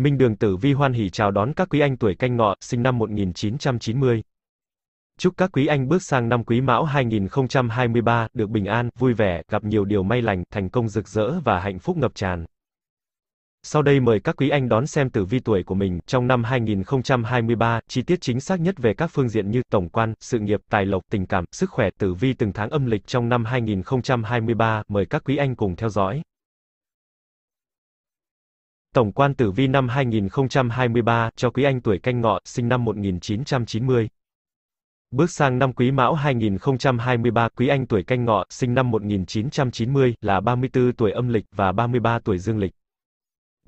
Minh Đường Tử Vi hoan hỉ chào đón các quý anh tuổi canh ngọ, sinh năm 1990. Chúc các quý anh bước sang năm quý mão 2023, được bình an, vui vẻ, gặp nhiều điều may lành, thành công rực rỡ và hạnh phúc ngập tràn. Sau đây mời các quý anh đón xem tử vi tuổi của mình trong năm 2023, chi tiết chính xác nhất về các phương diện như tổng quan, sự nghiệp, tài lộc, tình cảm, sức khỏe, tử vi từng tháng âm lịch trong năm 2023, mời các quý anh cùng theo dõi. Tổng quan tử vi năm 2023 cho quý anh tuổi canh ngọ, sinh năm 1990. Bước sang năm quý mão 2023, quý anh tuổi canh ngọ, sinh năm 1990, là 34 tuổi âm lịch và 33 tuổi dương lịch.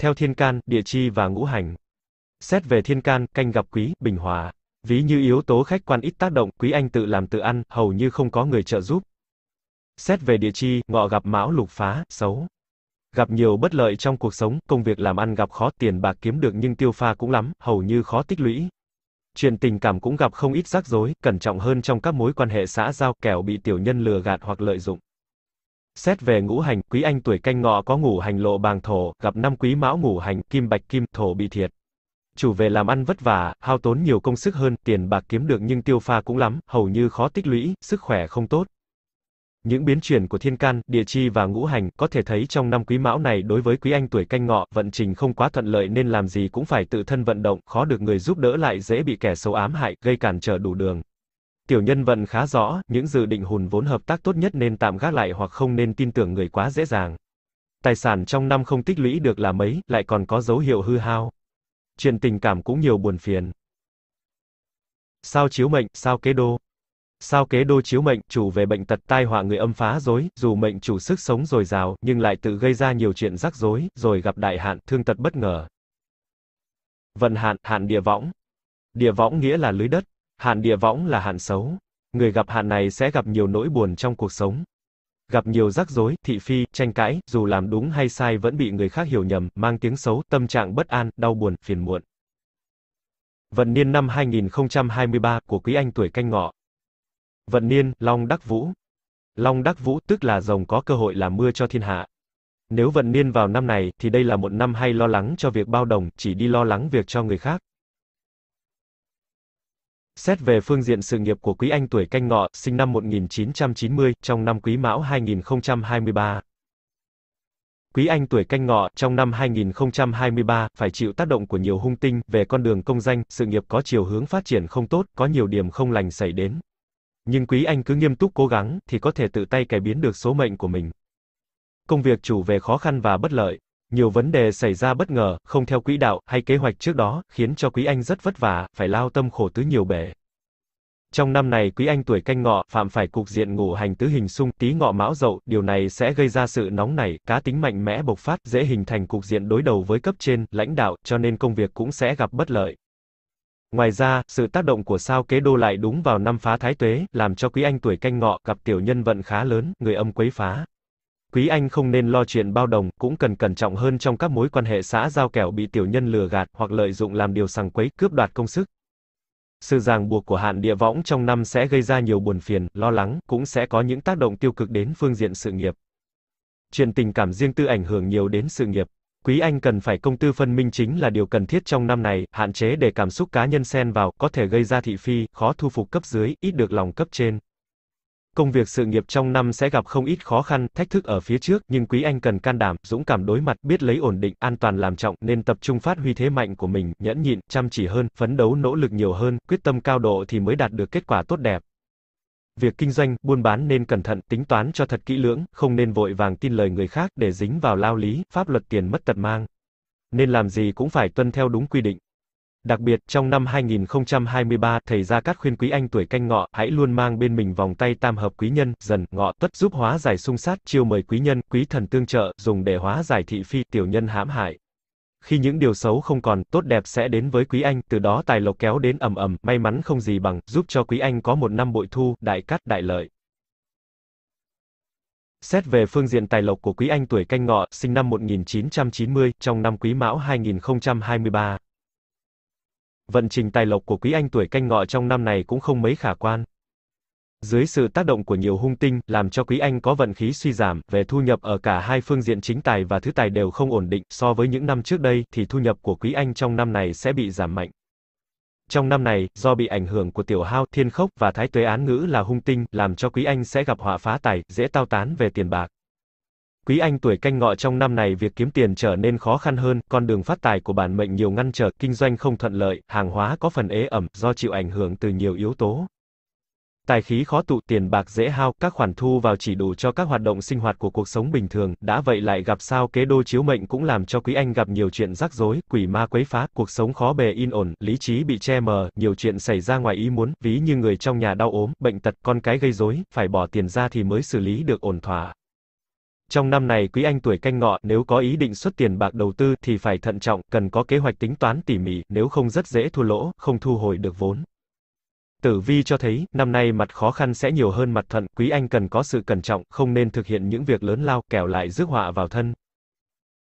Theo thiên can, địa chi và ngũ hành. Xét về thiên can, canh gặp quý, bình hòa. Ví như yếu tố khách quan ít tác động, quý anh tự làm tự ăn, hầu như không có người trợ giúp. Xét về địa chi, ngọ gặp mão lục phá, xấu gặp nhiều bất lợi trong cuộc sống, công việc làm ăn gặp khó, tiền bạc kiếm được nhưng tiêu pha cũng lắm, hầu như khó tích lũy. Chuyện tình cảm cũng gặp không ít rắc rối, cẩn trọng hơn trong các mối quan hệ xã giao, kẻo bị tiểu nhân lừa gạt hoặc lợi dụng. Xét về ngũ hành, quý anh tuổi canh ngọ có ngũ hành lộ bàng thổ, gặp năm quý mão ngũ hành, kim bạch kim, thổ bị thiệt. Chủ về làm ăn vất vả, hao tốn nhiều công sức hơn, tiền bạc kiếm được nhưng tiêu pha cũng lắm, hầu như khó tích lũy, sức khỏe không tốt. Những biến chuyển của thiên can, địa chi và ngũ hành có thể thấy trong năm quý mão này đối với quý anh tuổi canh ngọ, vận trình không quá thuận lợi nên làm gì cũng phải tự thân vận động, khó được người giúp đỡ lại dễ bị kẻ xấu ám hại, gây cản trở đủ đường. Tiểu nhân vận khá rõ, những dự định hùn vốn hợp tác tốt nhất nên tạm gác lại hoặc không nên tin tưởng người quá dễ dàng. Tài sản trong năm không tích lũy được là mấy, lại còn có dấu hiệu hư hao. Chuyện tình cảm cũng nhiều buồn phiền. Sao chiếu mệnh, sao kế đô? Sao kế đô chiếu mệnh chủ về bệnh tật tai họa người âm phá rối dù mệnh chủ sức sống dồi dào, nhưng lại tự gây ra nhiều chuyện rắc rối, rồi gặp đại hạn, thương tật bất ngờ. Vận hạn, hạn địa võng. Địa võng nghĩa là lưới đất, hạn địa võng là hạn xấu. Người gặp hạn này sẽ gặp nhiều nỗi buồn trong cuộc sống. Gặp nhiều rắc rối, thị phi, tranh cãi, dù làm đúng hay sai vẫn bị người khác hiểu nhầm, mang tiếng xấu, tâm trạng bất an, đau buồn, phiền muộn. Vận niên năm 2023 của quý anh tuổi canh ngọ, Vận niên, Long Đắc Vũ. Long Đắc Vũ tức là rồng có cơ hội làm mưa cho thiên hạ. Nếu vận niên vào năm này thì đây là một năm hay lo lắng cho việc bao đồng, chỉ đi lo lắng việc cho người khác. Xét về phương diện sự nghiệp của Quý Anh tuổi canh ngọ, sinh năm 1990, trong năm Quý Mão 2023. Quý Anh tuổi canh ngọ, trong năm 2023, phải chịu tác động của nhiều hung tinh, về con đường công danh, sự nghiệp có chiều hướng phát triển không tốt, có nhiều điểm không lành xảy đến. Nhưng quý anh cứ nghiêm túc cố gắng thì có thể tự tay cải biến được số mệnh của mình. Công việc chủ về khó khăn và bất lợi, nhiều vấn đề xảy ra bất ngờ, không theo quỹ đạo hay kế hoạch trước đó, khiến cho quý anh rất vất vả, phải lao tâm khổ tứ nhiều bể. Trong năm này quý anh tuổi canh ngọ, phạm phải cục diện ngũ hành tứ hình xung, tí ngọ mão dậu, điều này sẽ gây ra sự nóng nảy, cá tính mạnh mẽ bộc phát, dễ hình thành cục diện đối đầu với cấp trên, lãnh đạo, cho nên công việc cũng sẽ gặp bất lợi. Ngoài ra, sự tác động của sao kế đô lại đúng vào năm phá thái tuế, làm cho quý anh tuổi canh ngọ gặp tiểu nhân vận khá lớn, người âm quấy phá. Quý anh không nên lo chuyện bao đồng, cũng cần cẩn trọng hơn trong các mối quan hệ xã giao kẻo bị tiểu nhân lừa gạt hoặc lợi dụng làm điều sằng quấy, cướp đoạt công sức. Sự ràng buộc của hạn địa võng trong năm sẽ gây ra nhiều buồn phiền, lo lắng, cũng sẽ có những tác động tiêu cực đến phương diện sự nghiệp. Chuyện tình cảm riêng tư ảnh hưởng nhiều đến sự nghiệp. Quý Anh cần phải công tư phân minh chính là điều cần thiết trong năm này, hạn chế để cảm xúc cá nhân xen vào, có thể gây ra thị phi, khó thu phục cấp dưới, ít được lòng cấp trên. Công việc sự nghiệp trong năm sẽ gặp không ít khó khăn, thách thức ở phía trước, nhưng Quý Anh cần can đảm, dũng cảm đối mặt, biết lấy ổn định, an toàn làm trọng, nên tập trung phát huy thế mạnh của mình, nhẫn nhịn, chăm chỉ hơn, phấn đấu nỗ lực nhiều hơn, quyết tâm cao độ thì mới đạt được kết quả tốt đẹp. Việc kinh doanh, buôn bán nên cẩn thận, tính toán cho thật kỹ lưỡng, không nên vội vàng tin lời người khác để dính vào lao lý, pháp luật tiền mất tật mang. Nên làm gì cũng phải tuân theo đúng quy định. Đặc biệt, trong năm 2023, thầy Gia Cát khuyên quý anh tuổi canh ngọ, hãy luôn mang bên mình vòng tay tam hợp quý nhân, dần, ngọ, tuất giúp hóa giải xung sát, chiêu mời quý nhân, quý thần tương trợ, dùng để hóa giải thị phi, tiểu nhân hãm hại khi những điều xấu không còn, tốt đẹp sẽ đến với quý anh, từ đó tài lộc kéo đến ầm ầm, may mắn không gì bằng, giúp cho quý anh có một năm bội thu, đại cát đại lợi. Xét về phương diện tài lộc của quý anh tuổi canh ngọ, sinh năm 1990, trong năm quý mão 2023. Vận trình tài lộc của quý anh tuổi canh ngọ trong năm này cũng không mấy khả quan. Dưới sự tác động của nhiều hung tinh, làm cho Quý Anh có vận khí suy giảm, về thu nhập ở cả hai phương diện chính tài và thứ tài đều không ổn định, so với những năm trước đây, thì thu nhập của Quý Anh trong năm này sẽ bị giảm mạnh. Trong năm này, do bị ảnh hưởng của tiểu hao, thiên khốc và thái tuế án ngữ là hung tinh, làm cho Quý Anh sẽ gặp họa phá tài, dễ tao tán về tiền bạc. Quý Anh tuổi canh ngọ trong năm này việc kiếm tiền trở nên khó khăn hơn, con đường phát tài của bản mệnh nhiều ngăn trở, kinh doanh không thuận lợi, hàng hóa có phần ế ẩm, do chịu ảnh hưởng từ nhiều yếu tố. Tài khí khó tụ, tiền bạc dễ hao, các khoản thu vào chỉ đủ cho các hoạt động sinh hoạt của cuộc sống bình thường, đã vậy lại gặp sao kế đô chiếu mệnh cũng làm cho quý anh gặp nhiều chuyện rắc rối, quỷ ma quấy phá, cuộc sống khó bề yên ổn, lý trí bị che mờ, nhiều chuyện xảy ra ngoài ý muốn, ví như người trong nhà đau ốm, bệnh tật, con cái gây rối, phải bỏ tiền ra thì mới xử lý được ổn thỏa. Trong năm này quý anh tuổi canh ngọ, nếu có ý định xuất tiền bạc đầu tư thì phải thận trọng, cần có kế hoạch tính toán tỉ mỉ, nếu không rất dễ thua lỗ, không thu hồi được vốn. Tử vi cho thấy, năm nay mặt khó khăn sẽ nhiều hơn mặt thuận, quý anh cần có sự cẩn trọng, không nên thực hiện những việc lớn lao, kẻo lại rước họa vào thân.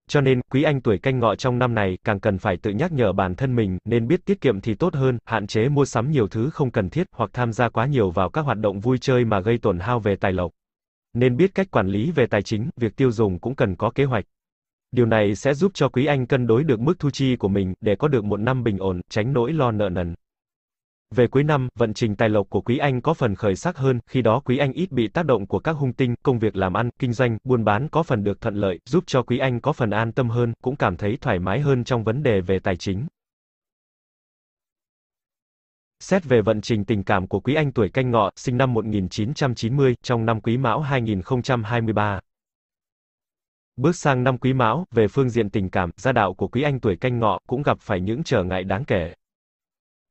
Cho nên, quý anh tuổi canh ngọ trong năm này càng cần phải tự nhắc nhở bản thân mình, nên biết tiết kiệm thì tốt hơn, hạn chế mua sắm nhiều thứ không cần thiết, hoặc tham gia quá nhiều vào các hoạt động vui chơi mà gây tổn hao về tài lộc. Nên biết cách quản lý về tài chính, việc tiêu dùng cũng cần có kế hoạch. Điều này sẽ giúp cho quý anh cân đối được mức thu chi của mình, để có được một năm bình ổn, tránh nỗi lo nợ nần. Về cuối năm, vận trình tài lộc của Quý Anh có phần khởi sắc hơn, khi đó Quý Anh ít bị tác động của các hung tinh, công việc làm ăn, kinh doanh, buôn bán có phần được thuận lợi, giúp cho Quý Anh có phần an tâm hơn, cũng cảm thấy thoải mái hơn trong vấn đề về tài chính. Xét về vận trình tình cảm của Quý Anh tuổi canh ngọ, sinh năm 1990, trong năm Quý Mão 2023. Bước sang năm Quý Mão, về phương diện tình cảm, gia đạo của Quý Anh tuổi canh ngọ cũng gặp phải những trở ngại đáng kể.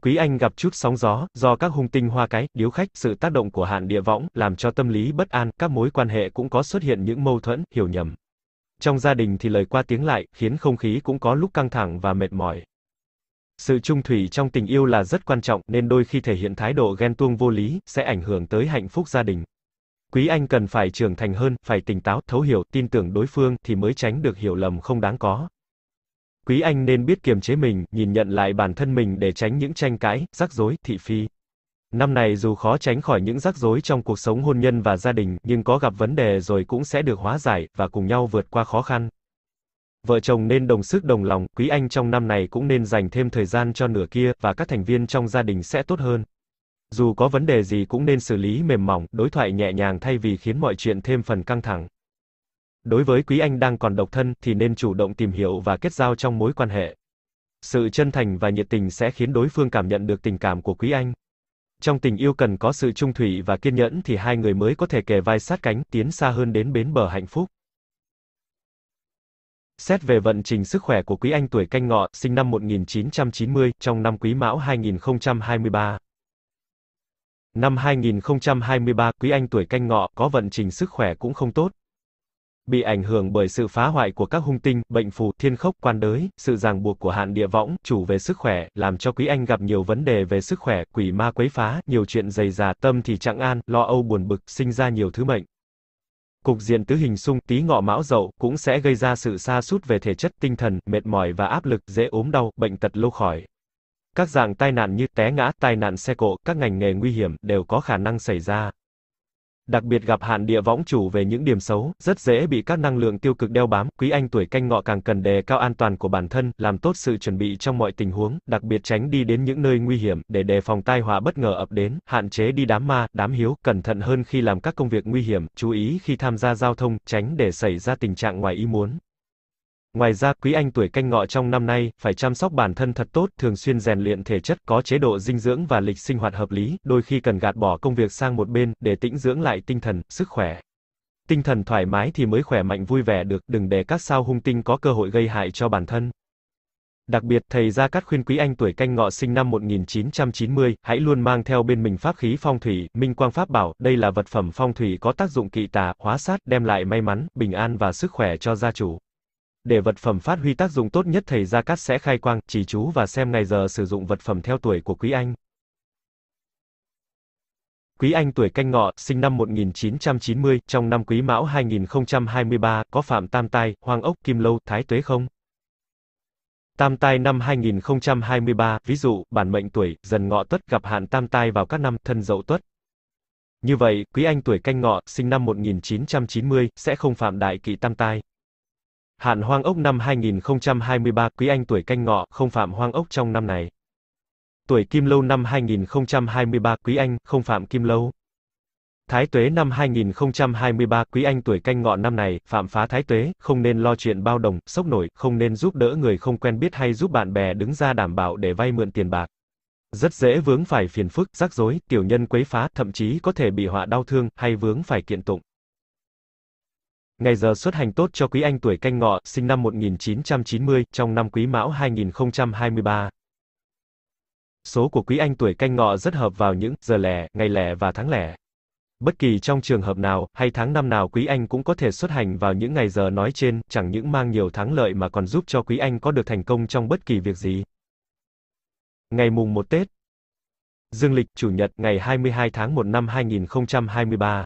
Quý Anh gặp chút sóng gió, do các hung tinh hoa cái, điếu khách, sự tác động của hạn địa võng, làm cho tâm lý bất an, các mối quan hệ cũng có xuất hiện những mâu thuẫn, hiểu nhầm. Trong gia đình thì lời qua tiếng lại, khiến không khí cũng có lúc căng thẳng và mệt mỏi. Sự trung thủy trong tình yêu là rất quan trọng, nên đôi khi thể hiện thái độ ghen tuông vô lý, sẽ ảnh hưởng tới hạnh phúc gia đình. Quý Anh cần phải trưởng thành hơn, phải tỉnh táo, thấu hiểu, tin tưởng đối phương, thì mới tránh được hiểu lầm không đáng có. Quý anh nên biết kiềm chế mình, nhìn nhận lại bản thân mình để tránh những tranh cãi, rắc rối, thị phi. Năm này dù khó tránh khỏi những rắc rối trong cuộc sống hôn nhân và gia đình, nhưng có gặp vấn đề rồi cũng sẽ được hóa giải, và cùng nhau vượt qua khó khăn. Vợ chồng nên đồng sức đồng lòng, quý anh trong năm này cũng nên dành thêm thời gian cho nửa kia, và các thành viên trong gia đình sẽ tốt hơn. Dù có vấn đề gì cũng nên xử lý mềm mỏng, đối thoại nhẹ nhàng thay vì khiến mọi chuyện thêm phần căng thẳng. Đối với quý anh đang còn độc thân thì nên chủ động tìm hiểu và kết giao trong mối quan hệ. Sự chân thành và nhiệt tình sẽ khiến đối phương cảm nhận được tình cảm của quý anh. Trong tình yêu cần có sự trung thủy và kiên nhẫn thì hai người mới có thể kề vai sát cánh, tiến xa hơn đến bến bờ hạnh phúc. Xét về vận trình sức khỏe của quý anh tuổi canh ngọ, sinh năm 1990, trong năm quý mão 2023. Năm 2023, quý anh tuổi canh ngọ có vận trình sức khỏe cũng không tốt, bị ảnh hưởng bởi sự phá hoại của các hung tinh, bệnh phù, thiên khốc, quan đới, sự ràng buộc của hạn địa võng, chủ về sức khỏe, làm cho quý anh gặp nhiều vấn đề về sức khỏe, quỷ ma quấy phá, nhiều chuyện dày dà, tâm thì chẳng an, lo âu buồn bực, sinh ra nhiều thứ mệnh. Cục diện tứ hình xung tí ngọ mão dậu cũng sẽ gây ra sự sa sút về thể chất tinh thần, mệt mỏi và áp lực, dễ ốm đau, bệnh tật lâu khỏi. Các dạng tai nạn như té ngã, tai nạn xe cộ, các ngành nghề nguy hiểm đều có khả năng xảy ra đặc biệt gặp hạn địa võng chủ về những điểm xấu, rất dễ bị các năng lượng tiêu cực đeo bám, quý anh tuổi canh ngọ càng cần đề cao an toàn của bản thân, làm tốt sự chuẩn bị trong mọi tình huống, đặc biệt tránh đi đến những nơi nguy hiểm để đề phòng tai họa bất ngờ ập đến, hạn chế đi đám ma, đám hiếu, cẩn thận hơn khi làm các công việc nguy hiểm, chú ý khi tham gia giao thông, tránh để xảy ra tình trạng ngoài ý muốn. Ngoài ra, quý anh tuổi canh ngọ trong năm nay, phải chăm sóc bản thân thật tốt, thường xuyên rèn luyện thể chất, có chế độ dinh dưỡng và lịch sinh hoạt hợp lý, đôi khi cần gạt bỏ công việc sang một bên, để tĩnh dưỡng lại tinh thần, sức khỏe. Tinh thần thoải mái thì mới khỏe mạnh vui vẻ được, đừng để các sao hung tinh có cơ hội gây hại cho bản thân. Đặc biệt, thầy Gia Cát khuyên quý anh tuổi canh ngọ sinh năm 1990, hãy luôn mang theo bên mình pháp khí phong thủy, minh quang pháp bảo, đây là vật phẩm phong thủy có tác dụng kỵ tà, hóa sát, đem lại may mắn, bình an và sức khỏe cho gia chủ. Để vật phẩm phát huy tác dụng tốt nhất thầy Gia Cát sẽ khai quang, chỉ chú và xem ngày giờ sử dụng vật phẩm theo tuổi của Quý Anh. Quý Anh tuổi canh ngọ, sinh năm 1990, trong năm quý mão 2023, có phạm tam tai, hoang ốc, kim lâu, thái tuế không? Tam tai năm 2023, ví dụ, bản mệnh tuổi, dần ngọ tuất gặp hạn tam tai vào các năm thân dậu tuất. Như vậy, quý anh tuổi canh ngọ, sinh năm 1990, sẽ không phạm đại kỵ tam tai. Hạn hoang ốc năm 2023 quý anh tuổi canh ngọ không phạm hoang ốc trong năm này. Tuổi kim lâu năm 2023 quý anh không phạm kim lâu. Thái tuế năm 2023 quý anh tuổi canh ngọ năm này, phạm phá thái tuế, không nên lo chuyện bao đồng, sốc nổi, không nên giúp đỡ người không quen biết hay giúp bạn bè đứng ra đảm bảo để vay mượn tiền bạc. Rất dễ vướng phải phiền phức, rắc rối, tiểu nhân quấy phá, thậm chí có thể bị họa đau thương, hay vướng phải kiện tụng. Ngày giờ xuất hành tốt cho quý anh tuổi canh ngọ, sinh năm 1990, trong năm quý mão 2023. Số của quý anh tuổi canh ngọ rất hợp vào những giờ lẻ, ngày lẻ và tháng lẻ. Bất kỳ trong trường hợp nào, hay tháng năm nào quý anh cũng có thể xuất hành vào những ngày giờ nói trên, chẳng những mang nhiều thắng lợi mà còn giúp cho quý anh có được thành công trong bất kỳ việc gì. Ngày mùng 1 Tết Dương lịch, Chủ nhật, ngày 22 tháng 1 năm 2023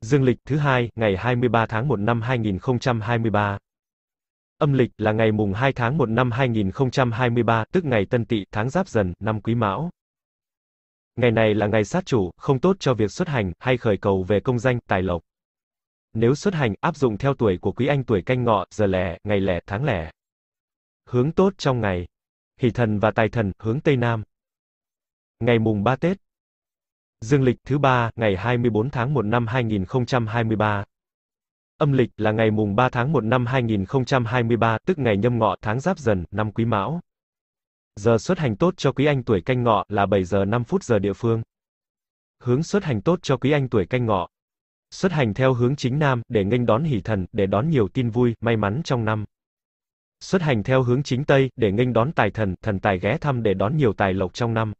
Dương lịch thứ hai, ngày 23 tháng 1 năm 2023. Âm lịch là ngày mùng 2 tháng 1 năm 2023, tức ngày Tân Tỵ, tháng Giáp Dần, năm Quý Mão. Ngày này là ngày sát chủ, không tốt cho việc xuất hành hay khởi cầu về công danh, tài lộc. Nếu xuất hành, áp dụng theo tuổi của quý anh tuổi canh ngọ, giờ lẻ, ngày lẻ, tháng lẻ. Hướng tốt trong ngày. Hỷ thần và tài thần, hướng Tây Nam. Ngày mùng 3 Tết, Dương lịch thứ ba, ngày 24 tháng 1 năm 2023. Âm lịch là ngày mùng 3 tháng 1 năm 2023, tức ngày nhâm ngọ, tháng giáp dần, năm quý mão. Giờ xuất hành tốt cho quý anh tuổi canh ngọ là 7 giờ 5 phút giờ địa phương. Hướng xuất hành tốt cho quý anh tuổi canh ngọ. Xuất hành theo hướng chính nam, để nghênh đón hỷ thần, để đón nhiều tin vui, may mắn trong năm. Xuất hành theo hướng chính tây, để nghênh đón tài thần, thần tài ghé thăm để đón nhiều tài lộc trong năm.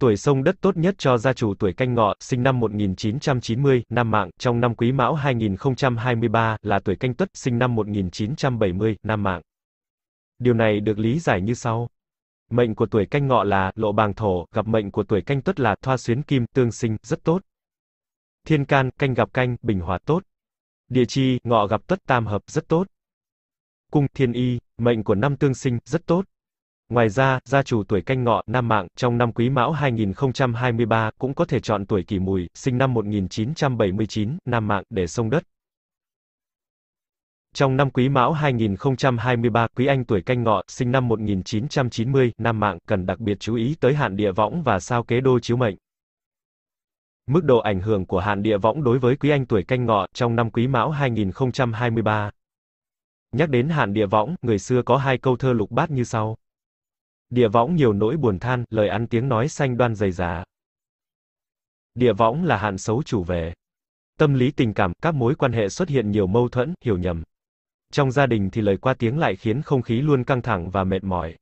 Tuổi sông đất tốt nhất cho gia chủ tuổi canh ngọ, sinh năm 1990, năm mạng, trong năm quý mão 2023, là tuổi canh tuất, sinh năm 1970, năm mạng. Điều này được lý giải như sau. Mệnh của tuổi canh ngọ là lộ bàng thổ, gặp mệnh của tuổi canh tuất là thoa xuyến kim, tương sinh, rất tốt. Thiên can, canh gặp canh, bình hòa tốt. Địa chi, ngọ gặp tuất tam hợp, rất tốt. Cung, thiên y, mệnh của năm tương sinh, rất tốt. Ngoài ra, gia chủ tuổi canh ngọ, nam mạng, trong năm quý mão 2023, cũng có thể chọn tuổi kỷ mùi, sinh năm 1979, nam mạng, để sông đất. Trong năm quý mão 2023, quý anh tuổi canh ngọ, sinh năm 1990, nam mạng, cần đặc biệt chú ý tới hạn địa võng và sao kế đô chiếu mệnh. Mức độ ảnh hưởng của hạn địa võng đối với quý anh tuổi canh ngọ trong năm quý mão 2023. Nhắc đến hạn địa võng, người xưa có hai câu thơ lục bát như sau. Địa võng nhiều nỗi buồn than, lời ăn tiếng nói xanh đoan dày giá. Địa võng là hạn xấu chủ về. Tâm lý tình cảm, các mối quan hệ xuất hiện nhiều mâu thuẫn, hiểu nhầm. Trong gia đình thì lời qua tiếng lại khiến không khí luôn căng thẳng và mệt mỏi.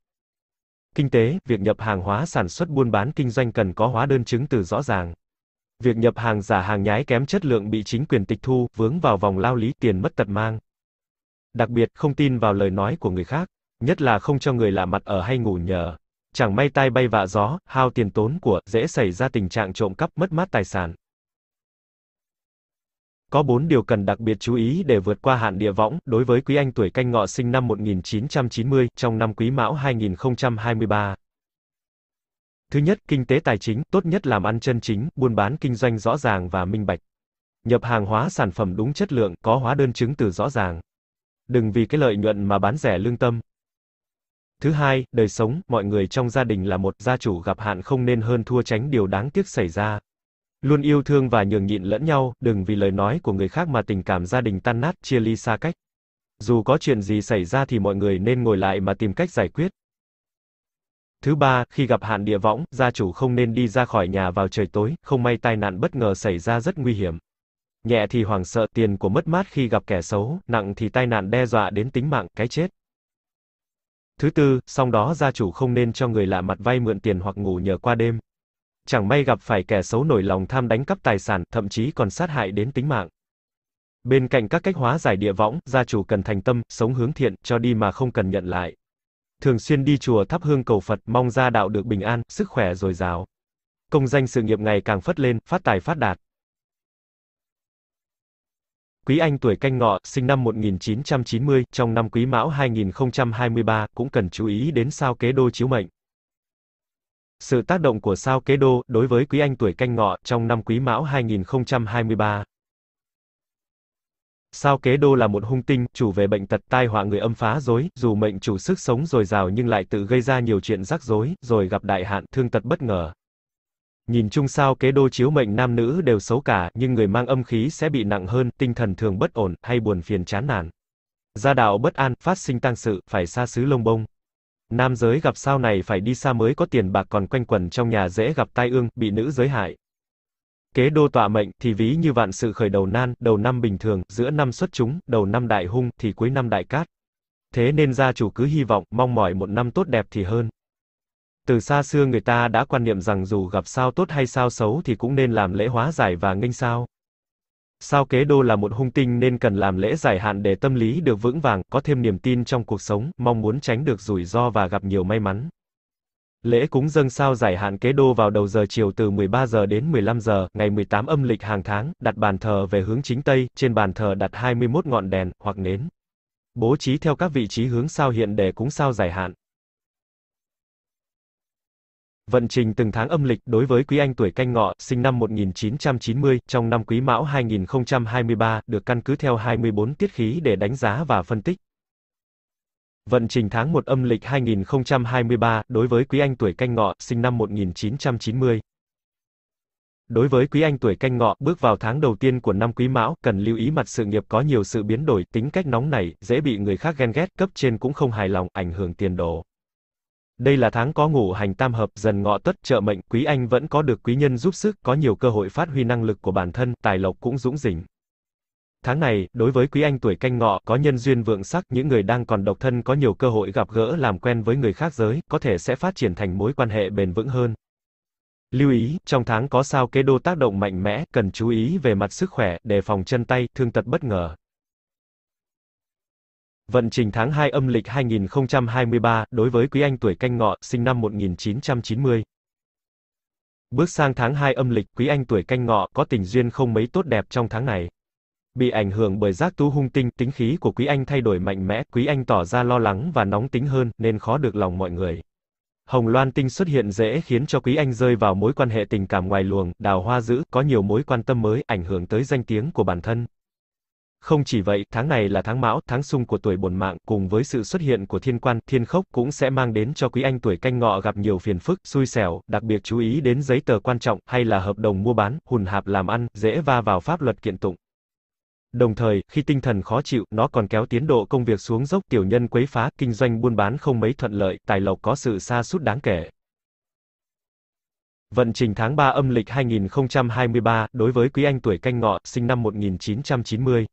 Kinh tế, việc nhập hàng hóa sản xuất buôn bán kinh doanh cần có hóa đơn chứng từ rõ ràng. Việc nhập hàng giả hàng nhái kém chất lượng bị chính quyền tịch thu, vướng vào vòng lao lý tiền mất tật mang. Đặc biệt, không tin vào lời nói của người khác nhất là không cho người lạ mặt ở hay ngủ nhờ. Chẳng may tai bay vạ gió, hao tiền tốn của, dễ xảy ra tình trạng trộm cắp mất mát tài sản. Có 4 điều cần đặc biệt chú ý để vượt qua hạn địa võng đối với quý anh tuổi canh ngọ sinh năm 1990 trong năm quý mão 2023. Thứ nhất, kinh tế tài chính, tốt nhất làm ăn chân chính, buôn bán kinh doanh rõ ràng và minh bạch. Nhập hàng hóa sản phẩm đúng chất lượng, có hóa đơn chứng từ rõ ràng. Đừng vì cái lợi nhuận mà bán rẻ lương tâm, Thứ hai, đời sống, mọi người trong gia đình là một, gia chủ gặp hạn không nên hơn thua tránh điều đáng tiếc xảy ra. Luôn yêu thương và nhường nhịn lẫn nhau, đừng vì lời nói của người khác mà tình cảm gia đình tan nát, chia ly xa cách. Dù có chuyện gì xảy ra thì mọi người nên ngồi lại mà tìm cách giải quyết. Thứ ba, khi gặp hạn địa võng, gia chủ không nên đi ra khỏi nhà vào trời tối, không may tai nạn bất ngờ xảy ra rất nguy hiểm. Nhẹ thì hoảng sợ tiền của mất mát khi gặp kẻ xấu, nặng thì tai nạn đe dọa đến tính mạng, cái chết. Thứ tư, song đó gia chủ không nên cho người lạ mặt vay mượn tiền hoặc ngủ nhờ qua đêm. Chẳng may gặp phải kẻ xấu nổi lòng tham đánh cắp tài sản, thậm chí còn sát hại đến tính mạng. Bên cạnh các cách hóa giải địa võng, gia chủ cần thành tâm, sống hướng thiện, cho đi mà không cần nhận lại. Thường xuyên đi chùa thắp hương cầu Phật, mong gia đạo được bình an, sức khỏe dồi dào. Công danh sự nghiệp ngày càng phất lên, phát tài phát đạt. Quý Anh tuổi canh ngọ, sinh năm 1990, trong năm quý mão 2023, cũng cần chú ý đến sao kế đô chiếu mệnh. Sự tác động của sao kế đô, đối với quý Anh tuổi canh ngọ, trong năm quý mão 2023. Sao kế đô là một hung tinh, chủ về bệnh tật tai họa người âm phá dối, dù mệnh chủ sức sống dồi dào nhưng lại tự gây ra nhiều chuyện rắc rối, rồi gặp đại hạn, thương tật bất ngờ. Nhìn chung sao kế đô chiếu mệnh nam nữ đều xấu cả, nhưng người mang âm khí sẽ bị nặng hơn, tinh thần thường bất ổn, hay buồn phiền chán nản. Gia đạo bất an, phát sinh tăng sự, phải xa xứ lông bông. Nam giới gặp sao này phải đi xa mới có tiền bạc còn quanh quẩn trong nhà dễ gặp tai ương, bị nữ giới hại. Kế đô tọa mệnh, thì ví như vạn sự khởi đầu nan, đầu năm bình thường, giữa năm xuất chúng, đầu năm đại hung, thì cuối năm đại cát. Thế nên gia chủ cứ hy vọng, mong mỏi một năm tốt đẹp thì hơn. Từ xa xưa người ta đã quan niệm rằng dù gặp sao tốt hay sao xấu thì cũng nên làm lễ hóa giải và nghênh sao. Sao kế đô là một hung tinh nên cần làm lễ giải hạn để tâm lý được vững vàng, có thêm niềm tin trong cuộc sống, mong muốn tránh được rủi ro và gặp nhiều may mắn. Lễ cúng dâng sao giải hạn kế đô vào đầu giờ chiều từ 13 giờ đến 15 giờ, ngày 18 âm lịch hàng tháng, đặt bàn thờ về hướng chính Tây, trên bàn thờ đặt 21 ngọn đèn, hoặc nến. Bố trí theo các vị trí hướng sao hiện để cúng sao giải hạn. Vận trình từng tháng âm lịch đối với quý anh tuổi canh ngọ, sinh năm 1990, trong năm quý mão 2023, được căn cứ theo 24 tiết khí để đánh giá và phân tích. Vận trình tháng 1 âm lịch 2023, đối với quý anh tuổi canh ngọ, sinh năm 1990. Đối với quý anh tuổi canh ngọ, bước vào tháng đầu tiên của năm quý mão, cần lưu ý mặt sự nghiệp có nhiều sự biến đổi, tính cách nóng nảy, dễ bị người khác ghen ghét, cấp trên cũng không hài lòng, ảnh hưởng tiền đồ. Đây là tháng có ngũ hành tam hợp, dần ngọ tuất, trợ mệnh, quý anh vẫn có được quý nhân giúp sức, có nhiều cơ hội phát huy năng lực của bản thân, tài lộc cũng dũng dỉnh. Tháng này, đối với quý anh tuổi canh ngọ, có nhân duyên vượng sắc, những người đang còn độc thân có nhiều cơ hội gặp gỡ làm quen với người khác giới, có thể sẽ phát triển thành mối quan hệ bền vững hơn. Lưu ý, trong tháng có sao kế đô tác động mạnh mẽ, cần chú ý về mặt sức khỏe, đề phòng chân tay, thương tật bất ngờ. Vận trình tháng 2 âm lịch 2023 đối với quý anh tuổi canh ngọ, sinh năm 1990. Bước sang tháng 2 âm lịch, quý anh tuổi canh ngọ có tình duyên không mấy tốt đẹp trong tháng này. Bị ảnh hưởng bởi giác tú hung tinh, tính khí của quý anh thay đổi mạnh mẽ, quý anh tỏ ra lo lắng và nóng tính hơn nên khó được lòng mọi người. Hồng Loan tinh xuất hiện dễ khiến cho quý anh rơi vào mối quan hệ tình cảm ngoài luồng, đào hoa dữ có nhiều mối quan tâm mới, ảnh hưởng tới danh tiếng của bản thân. Không chỉ vậy, tháng này là tháng mão, tháng sung của tuổi bổn mạng, cùng với sự xuất hiện của thiên quan, thiên khốc cũng sẽ mang đến cho quý anh tuổi canh ngọ gặp nhiều phiền phức, xui xẻo, đặc biệt chú ý đến giấy tờ quan trọng, hay là hợp đồng mua bán, hùn hạp làm ăn, dễ va vào pháp luật kiện tụng. Đồng thời, khi tinh thần khó chịu, nó còn kéo tiến độ công việc xuống dốc, tiểu nhân quấy phá, kinh doanh buôn bán không mấy thuận lợi, tài lộc có sự xa sút đáng kể. Vận trình tháng 3 âm lịch 2023, đối với quý anh tuổi canh ngọ, sinh năm 1990.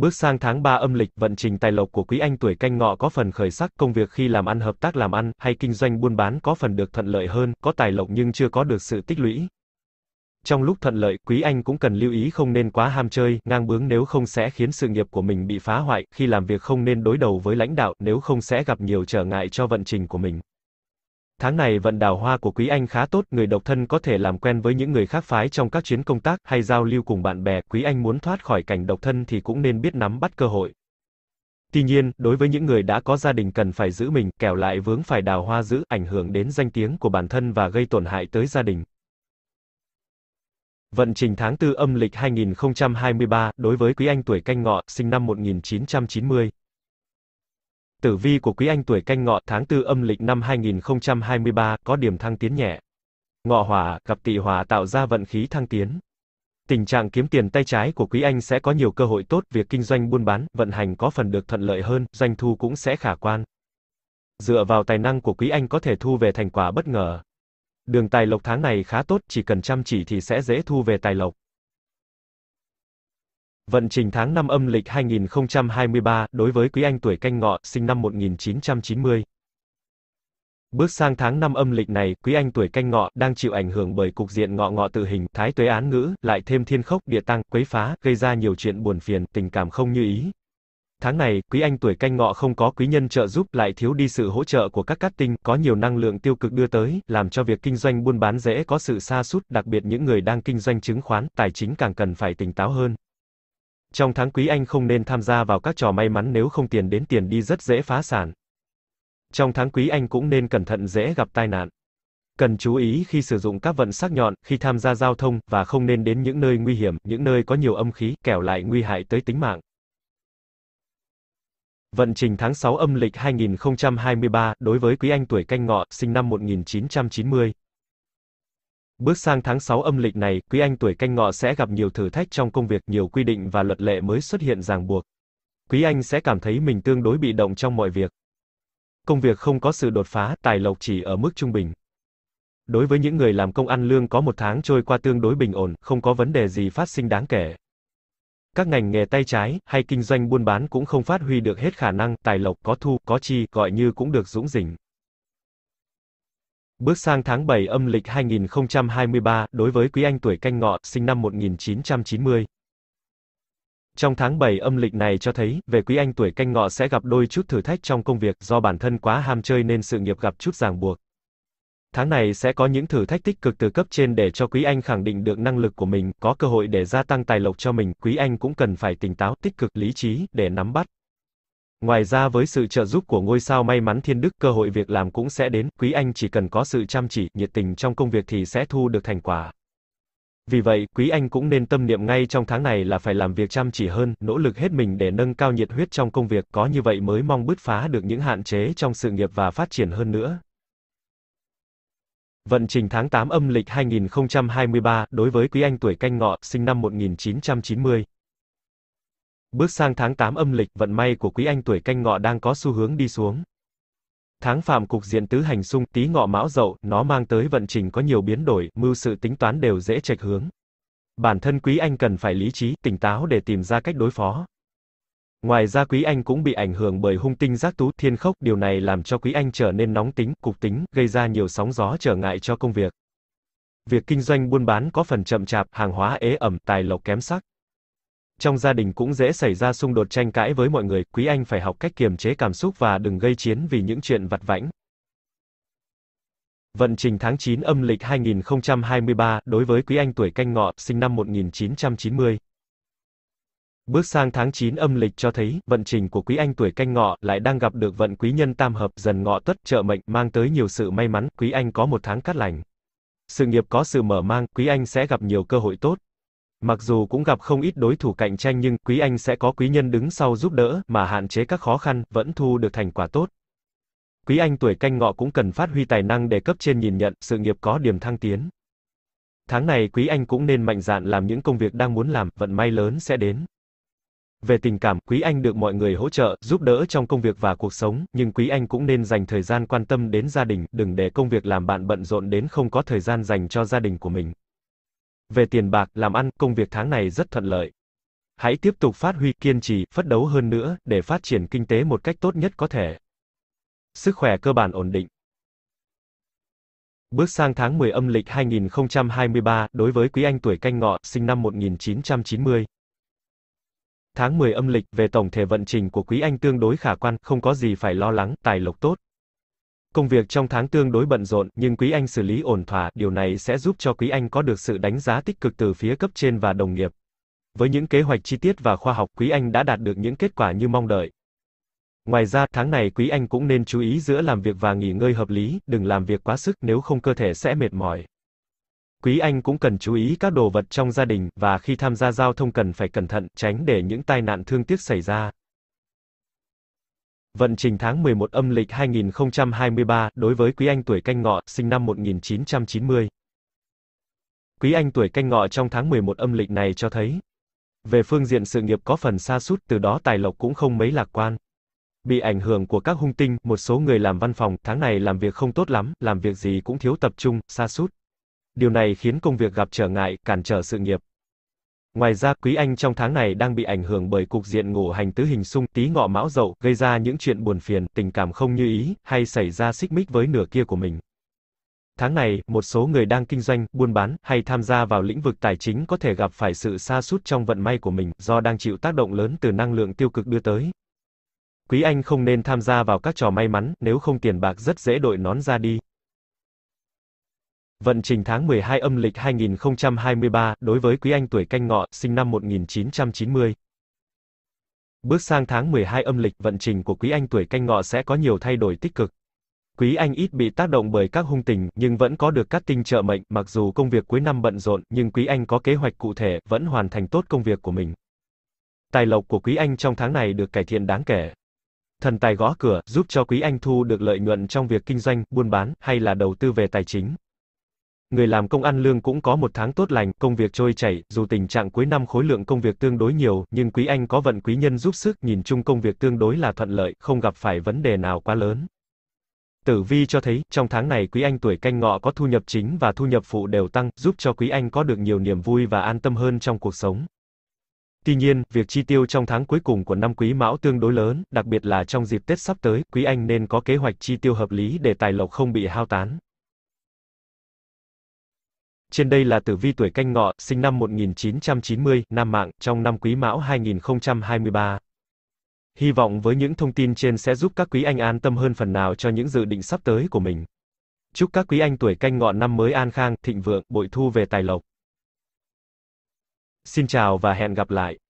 Bước sang tháng 3 âm lịch, vận trình tài lộc của quý anh tuổi canh ngọ có phần khởi sắc, công việc khi làm ăn hợp tác làm ăn, hay kinh doanh buôn bán có phần được thuận lợi hơn, có tài lộc nhưng chưa có được sự tích lũy. Trong lúc thuận lợi, quý anh cũng cần lưu ý không nên quá ham chơi, ngang bướng nếu không sẽ khiến sự nghiệp của mình bị phá hoại, khi làm việc không nên đối đầu với lãnh đạo, nếu không sẽ gặp nhiều trở ngại cho vận trình của mình. Tháng này vận đào hoa của Quý Anh khá tốt, người độc thân có thể làm quen với những người khác phái trong các chuyến công tác hay giao lưu cùng bạn bè, Quý Anh muốn thoát khỏi cảnh độc thân thì cũng nên biết nắm bắt cơ hội. Tuy nhiên, đối với những người đã có gia đình cần phải giữ mình, kẻo lại vướng phải đào hoa giữ, ảnh hưởng đến danh tiếng của bản thân và gây tổn hại tới gia đình. Vận trình tháng 4 âm lịch 2023, đối với Quý Anh tuổi canh ngọ, sinh năm 1990. Tử vi của quý anh tuổi canh ngọ tháng 4 âm lịch năm 2023 có điểm thăng tiến nhẹ. Ngọ hỏa, gặp tỵ hỏa tạo ra vận khí thăng tiến. Tình trạng kiếm tiền tay trái của quý anh sẽ có nhiều cơ hội tốt, việc kinh doanh buôn bán, vận hành có phần được thuận lợi hơn, doanh thu cũng sẽ khả quan. Dựa vào tài năng của quý anh có thể thu về thành quả bất ngờ. Đường tài lộc tháng này khá tốt, chỉ cần chăm chỉ thì sẽ dễ thu về tài lộc. Vận trình tháng 5 âm lịch 2023 đối với quý anh tuổi canh ngọ, sinh năm 1990. Bước sang tháng 5 âm lịch này, quý anh tuổi canh ngọ đang chịu ảnh hưởng bởi cục diện ngọ ngọ tự hình, thái tuế án ngữ, lại thêm thiên khốc địa tăng, quấy phá, gây ra nhiều chuyện buồn phiền, tình cảm không như ý. Tháng này, quý anh tuổi canh ngọ không có quý nhân trợ giúp, lại thiếu đi sự hỗ trợ của các cát tinh, có nhiều năng lượng tiêu cực đưa tới, làm cho việc kinh doanh buôn bán dễ có sự xa sút, đặc biệt những người đang kinh doanh chứng khoán, tài chính càng cần phải tỉnh táo hơn. Trong tháng quý anh không nên tham gia vào các trò may mắn nếu không tiền đến tiền đi rất dễ phá sản. Trong tháng quý anh cũng nên cẩn thận dễ gặp tai nạn. Cần chú ý khi sử dụng các vận sắc nhọn, khi tham gia giao thông, và không nên đến những nơi nguy hiểm, những nơi có nhiều âm khí, kẻo lại nguy hại tới tính mạng. Vận trình tháng 6 âm lịch 2023, đối với quý anh tuổi canh ngọ, sinh năm 1990. Bước sang tháng 6 âm lịch này, quý anh tuổi canh ngọ sẽ gặp nhiều thử thách trong công việc, nhiều quy định và luật lệ mới xuất hiện ràng buộc. Quý anh sẽ cảm thấy mình tương đối bị động trong mọi việc. Công việc không có sự đột phá, tài lộc chỉ ở mức trung bình. Đối với những người làm công ăn lương có một tháng trôi qua tương đối bình ổn, không có vấn đề gì phát sinh đáng kể. Các ngành nghề tay trái hay kinh doanh buôn bán cũng không phát huy được hết khả năng, tài lộc có thu, có chi, gọi như cũng được dũng dỉnh. Bước sang tháng 7 âm lịch 2023, đối với quý anh tuổi canh ngọ, sinh năm 1990. Trong tháng 7 âm lịch này cho thấy, về quý anh tuổi canh ngọ sẽ gặp đôi chút thử thách trong công việc do bản thân quá ham chơi nên sự nghiệp gặp chút ràng buộc. Tháng này sẽ có những thử thách tích cực từ cấp trên để cho quý anh khẳng định được năng lực của mình, có cơ hội để gia tăng tài lộc cho mình, quý anh cũng cần phải tỉnh táo, tích cực, lý trí, để nắm bắt. Ngoài ra với sự trợ giúp của ngôi sao may mắn thiên đức, cơ hội việc làm cũng sẽ đến, quý anh chỉ cần có sự chăm chỉ, nhiệt tình trong công việc thì sẽ thu được thành quả. Vì vậy, quý anh cũng nên tâm niệm ngay trong tháng này là phải làm việc chăm chỉ hơn, nỗ lực hết mình để nâng cao nhiệt huyết trong công việc, có như vậy mới mong bứt phá được những hạn chế trong sự nghiệp và phát triển hơn nữa. Vận trình tháng 8 âm lịch 2023, đối với quý anh tuổi canh ngọ, sinh năm 1990, Bước sang tháng 8 âm lịch, vận may của quý anh tuổi canh ngọ đang có xu hướng đi xuống. Tháng phạm cục diện tứ hành xung tí ngọ mão dậu, nó mang tới vận trình có nhiều biến đổi, mưu sự tính toán đều dễ trạch hướng. Bản thân quý anh cần phải lý trí, tỉnh táo để tìm ra cách đối phó. Ngoài ra quý anh cũng bị ảnh hưởng bởi hung tinh giác tú thiên khốc, điều này làm cho quý anh trở nên nóng tính, cục tính, gây ra nhiều sóng gió trở ngại cho công việc. Việc kinh doanh buôn bán có phần chậm chạp, hàng hóa ế ẩm, tài lộc kém sắc trong gia đình cũng dễ xảy ra xung đột tranh cãi với mọi người, quý anh phải học cách kiềm chế cảm xúc và đừng gây chiến vì những chuyện vặt vãnh. Vận trình tháng 9 âm lịch 2023 đối với quý anh tuổi canh ngọ, sinh năm 1990. Bước sang tháng 9 âm lịch cho thấy, vận trình của quý anh tuổi canh ngọ lại đang gặp được vận quý nhân tam hợp dần ngọ tuất trợ mệnh mang tới nhiều sự may mắn, quý anh có một tháng cát lành. Sự nghiệp có sự mở mang, quý anh sẽ gặp nhiều cơ hội tốt, Mặc dù cũng gặp không ít đối thủ cạnh tranh nhưng Quý Anh sẽ có quý nhân đứng sau giúp đỡ mà hạn chế các khó khăn, vẫn thu được thành quả tốt. Quý Anh tuổi canh ngọ cũng cần phát huy tài năng để cấp trên nhìn nhận, sự nghiệp có điểm thăng tiến. Tháng này Quý Anh cũng nên mạnh dạn làm những công việc đang muốn làm, vận may lớn sẽ đến. Về tình cảm, Quý Anh được mọi người hỗ trợ, giúp đỡ trong công việc và cuộc sống, nhưng Quý Anh cũng nên dành thời gian quan tâm đến gia đình, đừng để công việc làm bạn bận rộn đến không có thời gian dành cho gia đình của mình. Về tiền bạc, làm ăn, công việc tháng này rất thuận lợi. Hãy tiếp tục phát huy kiên trì, phấn đấu hơn nữa để phát triển kinh tế một cách tốt nhất có thể. Sức khỏe cơ bản ổn định. Bước sang tháng 10 âm lịch 2023, đối với quý anh tuổi canh ngọ, sinh năm 1990. Tháng 10 âm lịch, về tổng thể vận trình của quý anh tương đối khả quan, không có gì phải lo lắng, tài lộc tốt. Công việc trong tháng tương đối bận rộn, nhưng Quý Anh xử lý ổn thỏa, điều này sẽ giúp cho Quý Anh có được sự đánh giá tích cực từ phía cấp trên và đồng nghiệp. Với những kế hoạch chi tiết và khoa học, Quý Anh đã đạt được những kết quả như mong đợi. Ngoài ra, tháng này Quý Anh cũng nên chú ý giữa làm việc và nghỉ ngơi hợp lý, đừng làm việc quá sức nếu không cơ thể sẽ mệt mỏi. Quý Anh cũng cần chú ý các đồ vật trong gia đình, và khi tham gia giao thông cần phải cẩn thận, tránh để những tai nạn thương tiếc xảy ra. Vận trình tháng 11 âm lịch 2023 đối với quý anh tuổi canh ngọ, sinh năm 1990. Quý anh tuổi canh ngọ trong tháng 11 âm lịch này cho thấy, về phương diện sự nghiệp có phần xa sút từ đó tài lộc cũng không mấy lạc quan. Bị ảnh hưởng của các hung tinh, một số người làm văn phòng, tháng này làm việc không tốt lắm, làm việc gì cũng thiếu tập trung, xa sút. Điều này khiến công việc gặp trở ngại, cản trở sự nghiệp. Ngoài ra, quý anh trong tháng này đang bị ảnh hưởng bởi cục diện ngũ hành tứ hình xung tí ngọ mão dậu, gây ra những chuyện buồn phiền, tình cảm không như ý, hay xảy ra xích mích với nửa kia của mình. Tháng này, một số người đang kinh doanh, buôn bán hay tham gia vào lĩnh vực tài chính có thể gặp phải sự sa sút trong vận may của mình do đang chịu tác động lớn từ năng lượng tiêu cực đưa tới. Quý anh không nên tham gia vào các trò may mắn, nếu không tiền bạc rất dễ đội nón ra đi. Vận trình tháng 12 âm lịch 2023 đối với quý anh tuổi canh ngọ, sinh năm 1990. Bước sang tháng 12 âm lịch, vận trình của quý anh tuổi canh ngọ sẽ có nhiều thay đổi tích cực. Quý anh ít bị tác động bởi các hung tình, nhưng vẫn có được các tinh trợ mệnh, mặc dù công việc cuối năm bận rộn, nhưng quý anh có kế hoạch cụ thể, vẫn hoàn thành tốt công việc của mình. Tài lộc của quý anh trong tháng này được cải thiện đáng kể. Thần tài gõ cửa, giúp cho quý anh thu được lợi nhuận trong việc kinh doanh, buôn bán, hay là đầu tư về tài chính. Người làm công ăn lương cũng có một tháng tốt lành, công việc trôi chảy, dù tình trạng cuối năm khối lượng công việc tương đối nhiều, nhưng quý anh có vận quý nhân giúp sức, nhìn chung công việc tương đối là thuận lợi, không gặp phải vấn đề nào quá lớn. Tử vi cho thấy, trong tháng này quý anh tuổi canh ngọ có thu nhập chính và thu nhập phụ đều tăng, giúp cho quý anh có được nhiều niềm vui và an tâm hơn trong cuộc sống. Tuy nhiên, việc chi tiêu trong tháng cuối cùng của năm quý mão tương đối lớn, đặc biệt là trong dịp Tết sắp tới, quý anh nên có kế hoạch chi tiêu hợp lý để tài lộc không bị hao tán. Trên đây là tử vi tuổi canh ngọ, sinh năm 1990, nam mạng, trong năm quý mão 2023. Hy vọng với những thông tin trên sẽ giúp các quý anh an tâm hơn phần nào cho những dự định sắp tới của mình. Chúc các quý anh tuổi canh ngọ năm mới an khang, thịnh vượng, bội thu về tài lộc. Xin chào và hẹn gặp lại.